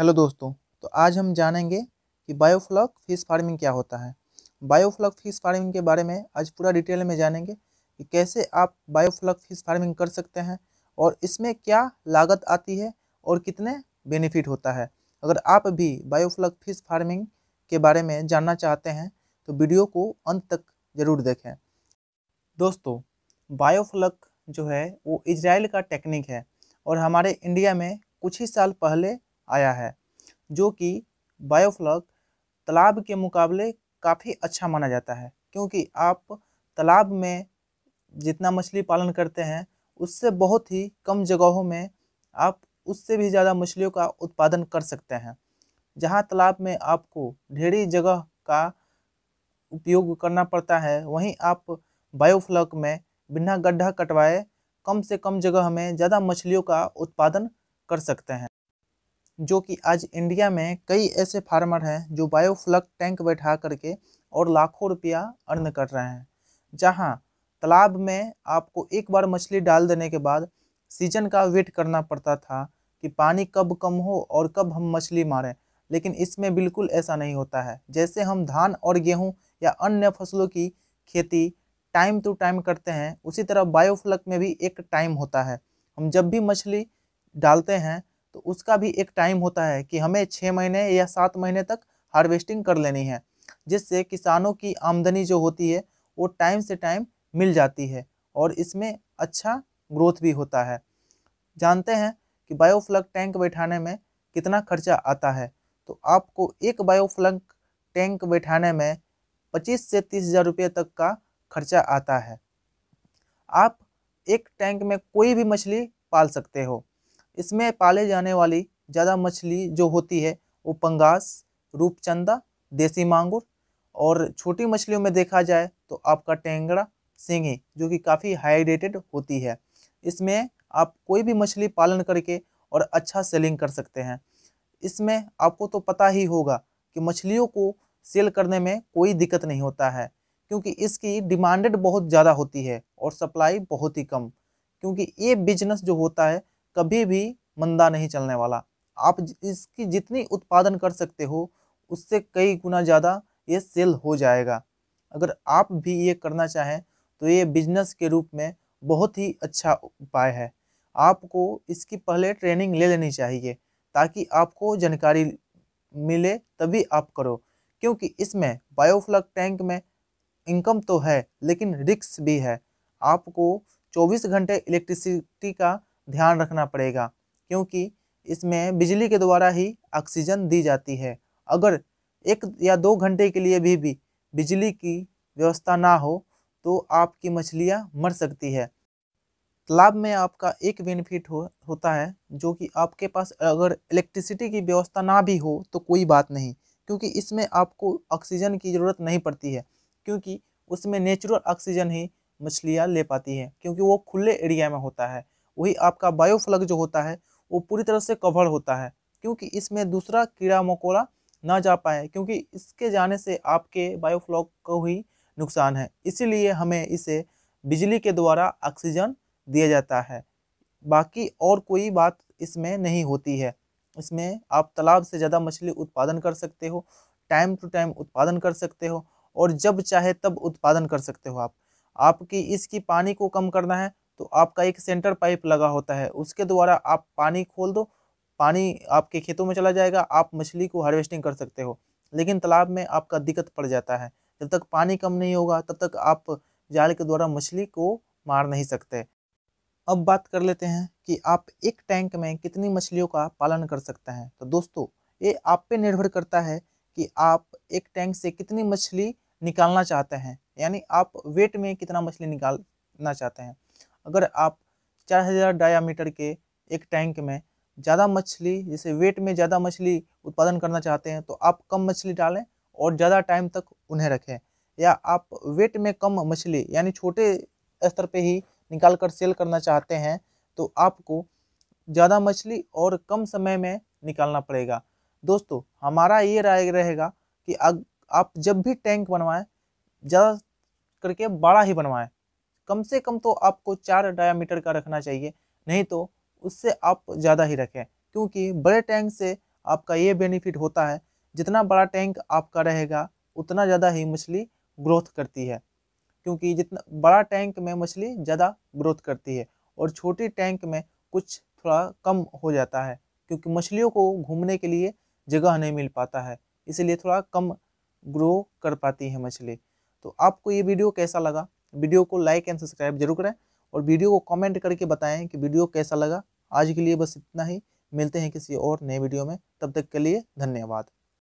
hello दोस्तों तो आज हम जानेंगे कि बायोफ्लॉक फिश फार्मिंग क्या होता है बायोफ्लॉक फिश फार्मिंग के बारे में आज पूरा डिटेल में जानेंगे कि कैसे आप बायोफ्लॉक फिश फार्मिंग कर सकते हैं और इसमें क्या लागत आती है और कितने बेनिफिट होता है अगर आप भी बायोफ्लॉक फिश फार्मिंग के बारे में जानना चाहते हैं तो वीडियो को अंत तक ज़रूर देखें दोस्तों बायोफ्लॉक जो है वो इसराइल का टेक्निक है और हमारे इंडिया में कुछ ही साल पहले आया है जो कि बायोफ्लग तालाब के मुकाबले काफ़ी अच्छा माना जाता है क्योंकि आप तालाब में जितना मछली पालन करते हैं उससे बहुत ही कम जगहों में आप उससे भी ज़्यादा मछलियों का उत्पादन कर सकते हैं जहाँ तालाब में आपको ढेरी जगह का उपयोग करना पड़ता है वहीं आप बायोफ्लॉक में बिना गड्ढा कटवाए कम से कम जगह में ज़्यादा मछलियों का उत्पादन कर सकते हैं जो कि आज इंडिया में कई ऐसे फार्मर हैं जो बायोफ्लक टैंक बैठा करके और लाखों रुपया अर्न कर रहे हैं जहाँ तालाब में आपको एक बार मछली डाल देने के बाद सीजन का वेट करना पड़ता था कि पानी कब कम हो और कब हम मछली मारें लेकिन इसमें बिल्कुल ऐसा नहीं होता है जैसे हम धान और गेहूं या अन्य फसलों की खेती टाइम टू टाइम करते हैं उसी तरह बायोफ्लक में भी एक टाइम होता है हम जब भी मछली डालते हैं तो उसका भी एक टाइम होता है कि हमें छः महीने या सात महीने तक हार्वेस्टिंग कर लेनी है जिससे किसानों की आमदनी जो होती है वो टाइम से टाइम मिल जाती है और इसमें अच्छा ग्रोथ भी होता है जानते हैं कि बायोफ्लग टैंक बैठाने में कितना खर्चा आता है तो आपको एक बायोफ्लग टैंक बैठाने में पच्चीस से तीस हज़ार रुपये तक का खर्चा आता है आप एक टैंक में कोई भी मछली पाल सकते हो इसमें पाले जाने वाली ज़्यादा मछली जो होती है वो पंगास रूपचंदा देसी मांगुर और छोटी मछलियों में देखा जाए तो आपका टेंगड़ा सिंगी जो कि काफ़ी हाइड्रेटेड होती है इसमें आप कोई भी मछली पालन करके और अच्छा सेलिंग कर सकते हैं इसमें आपको तो पता ही होगा कि मछलियों को सेल करने में कोई दिक्कत नहीं होता है क्योंकि इसकी डिमांडेड बहुत ज़्यादा होती है और सप्लाई बहुत ही कम क्योंकि ये बिजनेस जो होता है कभी भी मंदा नहीं चलने वाला आप इसकी जितनी उत्पादन कर सकते हो उससे कई गुना ज़्यादा ये सेल हो जाएगा अगर आप भी ये करना चाहें तो ये बिजनेस के रूप में बहुत ही अच्छा उपाय है आपको इसकी पहले ट्रेनिंग ले लेनी चाहिए ताकि आपको जानकारी मिले तभी आप करो क्योंकि इसमें बायोफ्लग टैंक में इनकम तो है लेकिन रिक्स भी है आपको 24 घंटे इलेक्ट्रिसिटी का ध्यान रखना पड़ेगा क्योंकि इसमें बिजली के द्वारा ही ऑक्सीजन दी जाती है अगर एक या दो घंटे के लिए भी, भी बिजली की व्यवस्था ना हो तो आपकी मछलियाँ मर सकती है तालाब में आपका एक बेनिफिट हो होता है जो कि आपके पास अगर इलेक्ट्रिसिटी की व्यवस्था ना भी हो तो कोई बात नहीं क्योंकि इसमें आपको ऑक्सीजन की ज़रूरत नहीं पड़ती है क्योंकि उसमें नेचुरल ऑक्सीजन ही मछलियाँ ले पाती हैं क्योंकि वो खुले एरिया में होता है वही आपका बायोफ्लग जो होता है वो पूरी तरह से कवर होता है क्योंकि इसमें दूसरा कीड़ा मकोड़ा ना जा पाए क्योंकि इसके जाने से आपके बायोफ्लॉग को ही नुकसान है इसीलिए हमें इसे बिजली के द्वारा ऑक्सीजन दिया जाता है बाकी और कोई बात इसमें नहीं होती है इसमें आप तालाब से ज़्यादा मछली उत्पादन कर सकते हो टाइम टू टाइम उत्पादन कर सकते हो और जब चाहे तब उत्पादन कर सकते हो आप आपकी इसकी पानी को कम करना है तो आपका एक सेंटर पाइप लगा होता है उसके द्वारा आप पानी खोल दो पानी आपके खेतों में चला जाएगा आप मछली को हार्वेस्टिंग कर सकते हो लेकिन तालाब में आपका दिक्कत पड़ जाता है जब तक पानी कम नहीं होगा तब तक आप जाल के द्वारा मछली को मार नहीं सकते अब बात कर लेते हैं कि आप एक टैंक में कितनी मछलियों का पालन कर सकते हैं तो दोस्तों ये आप पे निर्भर करता है कि आप एक टैंक से कितनी मछली निकालना चाहते हैं यानी आप वेट में कितना मछली निकालना चाहते हैं अगर आप चार हज़ार डायामीटर के एक टैंक में ज़्यादा मछली जैसे वेट में ज़्यादा मछली उत्पादन करना चाहते हैं तो आप कम मछली डालें और ज़्यादा टाइम तक उन्हें रखें या आप वेट में कम मछली यानी छोटे स्तर पे ही निकाल कर सेल करना चाहते हैं तो आपको ज़्यादा मछली और कम समय में निकालना पड़ेगा दोस्तों हमारा ये राय रहेगा कि आप जब भी टैंक बनवाएं ज़्यादा करके बड़ा ही बनवाएं कम से कम तो आपको चार डायामीटर का रखना चाहिए नहीं तो उससे आप ज़्यादा ही रखें क्योंकि बड़े टैंक से आपका ये बेनिफिट होता है जितना बड़ा टैंक आपका रहेगा उतना ज़्यादा ही मछली ग्रोथ करती है क्योंकि जितना बड़ा टैंक में मछली ज़्यादा ग्रोथ करती है और छोटी टैंक में कुछ थोड़ा कम हो जाता है क्योंकि मछलियों को घूमने के लिए जगह नहीं मिल पाता है इसलिए थोड़ा कम ग्रो कर पाती है मछली तो आपको ये वीडियो कैसा लगा वीडियो को लाइक एंड सब्सक्राइब जरूर करें और वीडियो को कमेंट करके बताएं कि वीडियो कैसा लगा आज के लिए बस इतना ही मिलते हैं किसी और नए वीडियो में तब तक के लिए धन्यवाद